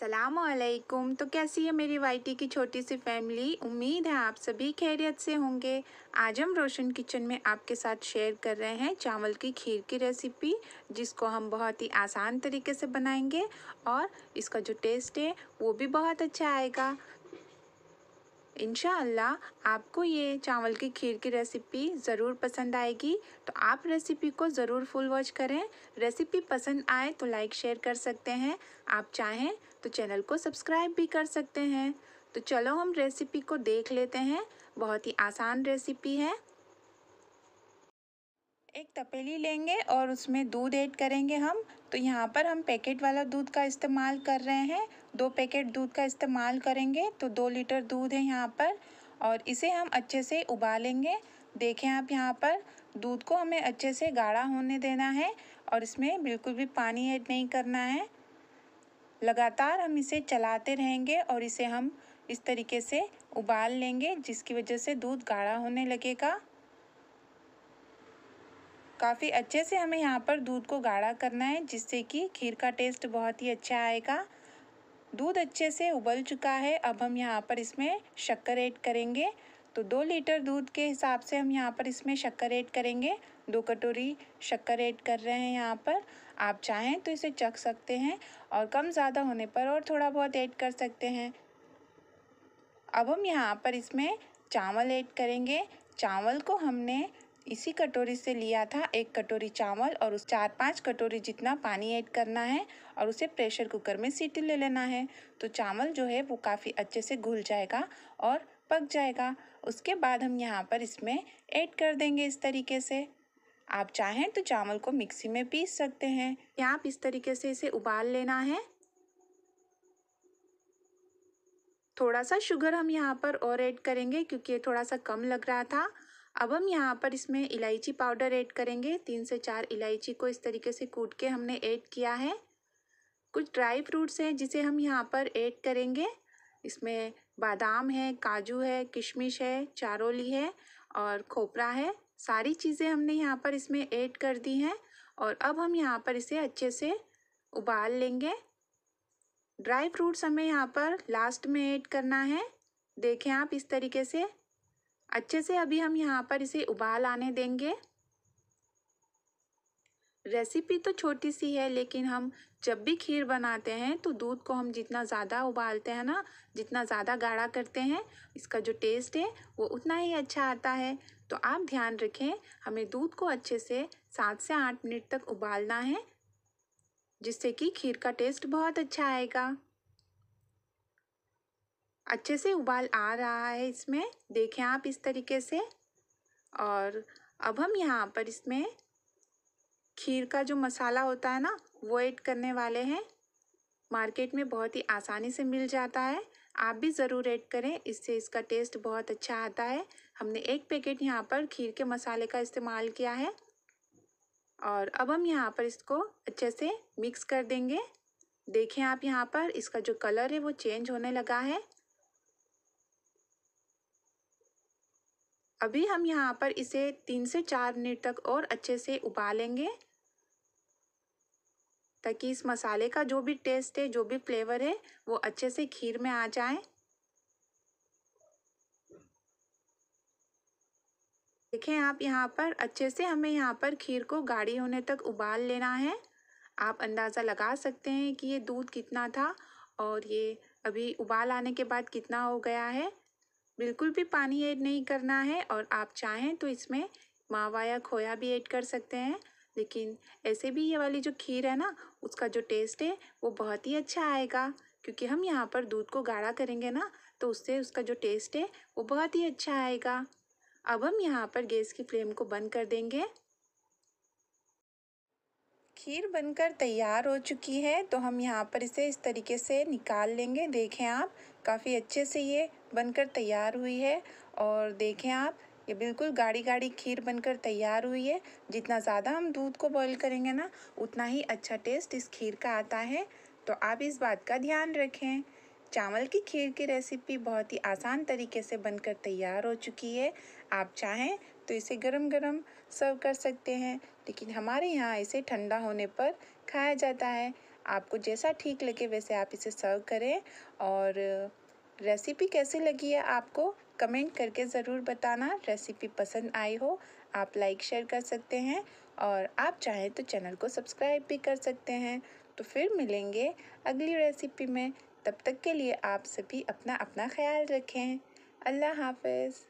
असलकुम तो कैसी है मेरी वाइटी की छोटी सी फैमिली उम्मीद है आप सभी खैरियत से होंगे आज हम रोशन किचन में आपके साथ शेयर कर रहे हैं चावल की खीर की रेसिपी जिसको हम बहुत ही आसान तरीके से बनाएंगे और इसका जो टेस्ट है वो भी बहुत अच्छा आएगा इन आपको ये चावल की खीर की रेसिपी ज़रूर पसंद आएगी तो आप रेसिपी को ज़रूर फुल वॉच करें रेसिपी पसंद आए तो लाइक शेयर कर सकते हैं आप चाहें तो चैनल को सब्सक्राइब भी कर सकते हैं तो चलो हम रेसिपी को देख लेते हैं बहुत ही आसान रेसिपी है एक तपेली लेंगे और उसमें दूध ऐड करेंगे हम तो यहाँ पर हम पैकेट वाला दूध का इस्तेमाल कर रहे हैं दो पैकेट दूध का इस्तेमाल करेंगे तो दो लीटर दूध है यहाँ पर और इसे हम अच्छे से उबालेंगे देखें आप यहाँ पर दूध को हमें अच्छे से गाढ़ा होने देना है और इसमें बिल्कुल भी पानी ऐड नहीं करना है लगातार हम इसे चलाते रहेंगे और इसे हम इस तरीके से उबाल लेंगे जिसकी वजह से दूध गाढ़ा होने लगेगा काफ़ी अच्छे से हमें यहाँ पर दूध को गाढ़ा करना है जिससे कि खीर का टेस्ट बहुत ही अच्छा आएगा दूध अच्छे से उबल चुका है अब हम यहाँ पर इसमें शक्कर ऐड करेंगे तो दो लीटर दूध के हिसाब से हम यहाँ पर इसमें शक्कर ऐड करेंगे दो कटोरी शक्कर ऐड कर रहे हैं यहाँ पर आप चाहें तो इसे चख सकते हैं और कम ज़्यादा होने पर और थोड़ा बहुत ऐड कर सकते हैं अब हम यहाँ पर इसमें चावल ऐड करेंगे चावल को हमने इसी कटोरी से लिया था एक कटोरी चावल और उस चार पाँच कटोरी जितना पानी ऐड करना है और उसे प्रेशर कुकर में सीटी ले लेना है तो चावल जो है वो काफ़ी अच्छे से घुल जाएगा और पक जाएगा उसके बाद हम यहाँ पर इसमें ऐड कर देंगे इस तरीके से आप चाहें तो चावल को मिक्सी में पीस सकते हैं या आप इस तरीके से इसे उबाल लेना है थोड़ा सा शुगर हम यहाँ पर और ऐड करेंगे क्योंकि ये थोड़ा सा कम लग रहा था अब हम यहाँ पर इसमें इलायची पाउडर ऐड करेंगे तीन से चार इलायची को इस तरीके से कूट के हमने ऐड किया है कुछ ड्राई फ्रूट्स हैं जिसे हम यहाँ पर ऐड करेंगे इसमें बादाम है काजू है किशमिश है चारोली है और खोपरा है सारी चीज़ें हमने यहाँ पर इसमें ऐड कर दी हैं और अब हम यहाँ पर इसे अच्छे से उबाल लेंगे ड्राई फ्रूट्स हमें यहाँ पर लास्ट में ऐड करना है देखें आप इस तरीके से अच्छे से अभी हम यहाँ पर इसे उबाल आने देंगे रेसिपी तो छोटी सी है लेकिन हम जब भी खीर बनाते हैं तो दूध को हम जितना ज़्यादा उबालते हैं ना जितना ज़्यादा गाढ़ा करते हैं इसका जो टेस्ट है वो उतना ही अच्छा आता है तो आप ध्यान रखें हमें दूध को अच्छे से सात से आठ मिनट तक उबालना है जिससे कि खीर का टेस्ट बहुत अच्छा आएगा अच्छे से उबाल आ रहा है इसमें देखें आप इस तरीके से और अब हम यहाँ पर इसमें खीर का जो मसाला होता है ना वो ऐड करने वाले हैं मार्केट में बहुत ही आसानी से मिल जाता है आप भी ज़रूर ऐड करें इससे इसका टेस्ट बहुत अच्छा आता है हमने एक पैकेट यहाँ पर खीर के मसाले का इस्तेमाल किया है और अब हम यहाँ पर इसको अच्छे से मिक्स कर देंगे देखें आप यहाँ पर इसका जो कलर है वो चेंज होने लगा है अभी हम यहाँ पर इसे तीन से चार मिनट तक और अच्छे से उबालेंगे ताकि इस मसाले का जो भी टेस्ट है जो भी फ्लेवर है वो अच्छे से खीर में आ जाए देखें आप यहाँ पर अच्छे से हमें यहाँ पर खीर को गाढ़ी होने तक उबाल लेना है आप अंदाज़ा लगा सकते हैं कि ये दूध कितना था और ये अभी उबाल आने के बाद कितना हो गया है बिल्कुल भी पानी ऐड नहीं करना है और आप चाहें तो इसमें मावा या खोया भी ऐड कर सकते हैं लेकिन ऐसे भी ये वाली जो खीर है ना उसका जो टेस्ट है वो बहुत ही अच्छा आएगा क्योंकि हम यहाँ पर दूध को गाढ़ा करेंगे ना तो उससे उसका जो टेस्ट है वो बहुत ही अच्छा आएगा अब हम यहाँ पर गैस की फ्लेम को बंद कर देंगे खीर बनकर तैयार हो चुकी है तो हम यहाँ पर इसे इस तरीके से निकाल लेंगे देखें आप काफ़ी अच्छे से ये बनकर तैयार हुई है और देखें आप ये बिल्कुल गाढ़ी गाढ़ी खीर बनकर तैयार हुई है जितना ज़्यादा हम दूध को बॉईल करेंगे ना उतना ही अच्छा टेस्ट इस खीर का आता है तो आप इस बात का ध्यान रखें चावल की खीर की रेसिपी बहुत ही आसान तरीके से बनकर तैयार हो चुकी है आप चाहें तो इसे गरम गरम सर्व कर सकते हैं लेकिन हमारे यहाँ इसे ठंडा होने पर खाया जाता है आपको जैसा ठीक लगे वैसे आप इसे सर्व करें और रेसिपी कैसी लगी है आपको कमेंट करके ज़रूर बताना रेसिपी पसंद आई हो आप लाइक शेयर कर सकते हैं और आप चाहें तो चैनल को सब्सक्राइब भी कर सकते हैं तो फिर मिलेंगे अगली रेसिपी में तब तक के लिए आप सभी अपना अपना ख्याल रखें अल्लाह हाफिज़